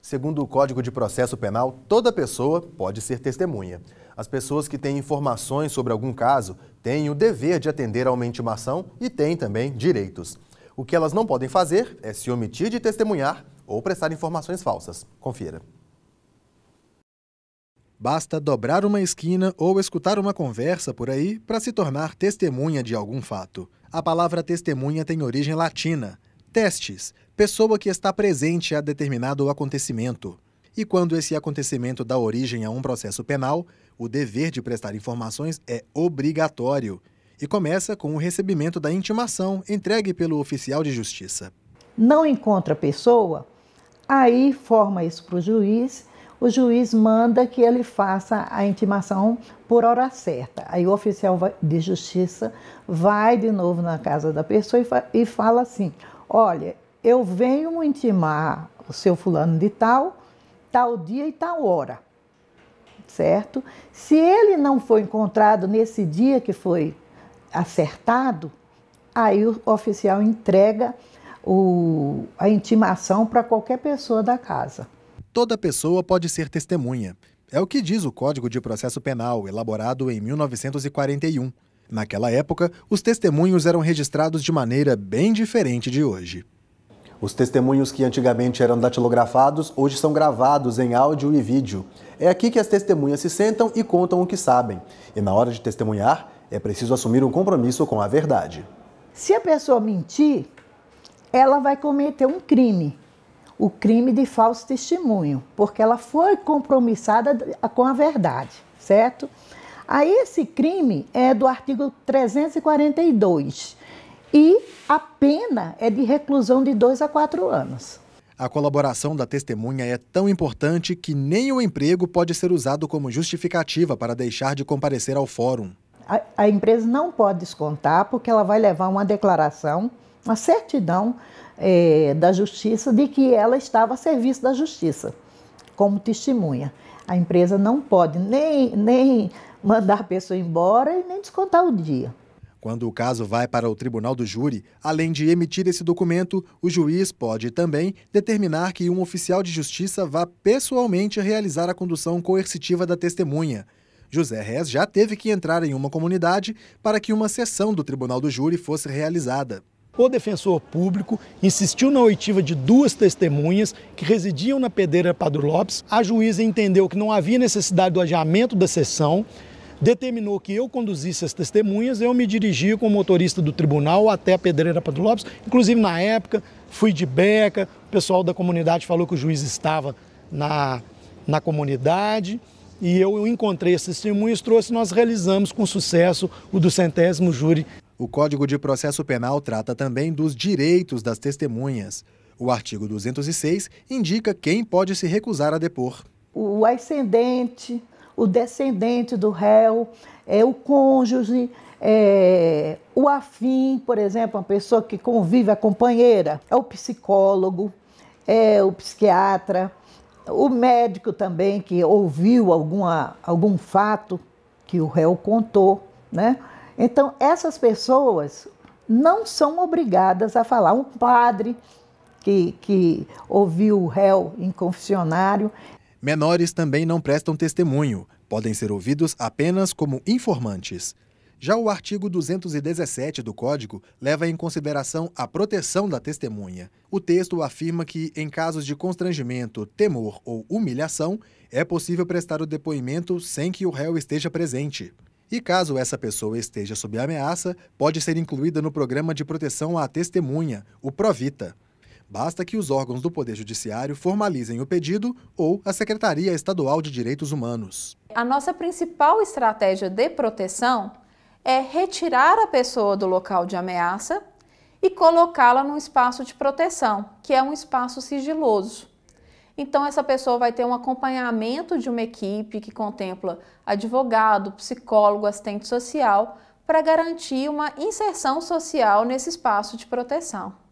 Segundo o Código de Processo Penal, toda pessoa pode ser testemunha. As pessoas que têm informações sobre algum caso têm o dever de atender a uma intimação e têm também direitos. O que elas não podem fazer é se omitir de testemunhar ou prestar informações falsas. Confira. Basta dobrar uma esquina ou escutar uma conversa por aí para se tornar testemunha de algum fato. A palavra testemunha tem origem latina. Testes. Pessoa que está presente a determinado acontecimento. E quando esse acontecimento dá origem a um processo penal, o dever de prestar informações é obrigatório e começa com o recebimento da intimação entregue pelo oficial de justiça. Não encontra pessoa? Aí forma isso para o juiz, o juiz manda que ele faça a intimação por hora certa. Aí o oficial de justiça vai de novo na casa da pessoa e fala assim: Olha, eu venho intimar o seu fulano de tal, tal dia e tal hora, certo? Se ele não for encontrado nesse dia que foi acertado, aí o oficial entrega o, a intimação para qualquer pessoa da casa. Toda pessoa pode ser testemunha. É o que diz o Código de Processo Penal, elaborado em 1941. Naquela época, os testemunhos eram registrados de maneira bem diferente de hoje. Os testemunhos que antigamente eram datilografados hoje são gravados em áudio e vídeo. É aqui que as testemunhas se sentam e contam o que sabem. E na hora de testemunhar, é preciso assumir um compromisso com a verdade. Se a pessoa mentir, ela vai cometer um crime, o crime de falso testemunho, porque ela foi compromissada com a verdade, certo? A esse crime é do artigo 342 e a pena é de reclusão de dois a quatro anos. A colaboração da testemunha é tão importante que nem o emprego pode ser usado como justificativa para deixar de comparecer ao fórum. A, a empresa não pode descontar porque ela vai levar uma declaração, uma certidão é, da justiça de que ela estava a serviço da justiça como testemunha. A empresa não pode nem, nem mandar a pessoa embora e nem descontar o dia. Quando o caso vai para o tribunal do júri, além de emitir esse documento, o juiz pode também determinar que um oficial de justiça vá pessoalmente realizar a condução coercitiva da testemunha. José Rez já teve que entrar em uma comunidade para que uma sessão do tribunal do júri fosse realizada o defensor público insistiu na oitiva de duas testemunhas que residiam na Pedreira Padro Lopes. A juíza entendeu que não havia necessidade do adiamento da sessão, determinou que eu conduzisse as testemunhas, eu me dirigi o motorista do tribunal até a Pedreira Padro Lopes. Inclusive, na época, fui de beca, o pessoal da comunidade falou que o juiz estava na, na comunidade e eu encontrei esses testemunhas, trouxe, nós realizamos com sucesso o do centésimo júri o Código de Processo Penal trata também dos direitos das testemunhas. O artigo 206 indica quem pode se recusar a depor. O ascendente, o descendente do réu, é o cônjuge, é, o afim, por exemplo, uma pessoa que convive, a companheira, é o psicólogo, é o psiquiatra, o médico também que ouviu alguma, algum fato que o réu contou, né? Então, essas pessoas não são obrigadas a falar. Um padre que, que ouviu o réu em confessionário. Menores também não prestam testemunho, podem ser ouvidos apenas como informantes. Já o artigo 217 do Código leva em consideração a proteção da testemunha. O texto afirma que, em casos de constrangimento, temor ou humilhação, é possível prestar o depoimento sem que o réu esteja presente e caso essa pessoa esteja sob ameaça, pode ser incluída no Programa de Proteção à Testemunha, o Provita. Basta que os órgãos do Poder Judiciário formalizem o pedido ou a Secretaria Estadual de Direitos Humanos. A nossa principal estratégia de proteção é retirar a pessoa do local de ameaça e colocá-la num espaço de proteção, que é um espaço sigiloso. Então, essa pessoa vai ter um acompanhamento de uma equipe que contempla advogado, psicólogo, assistente social, para garantir uma inserção social nesse espaço de proteção.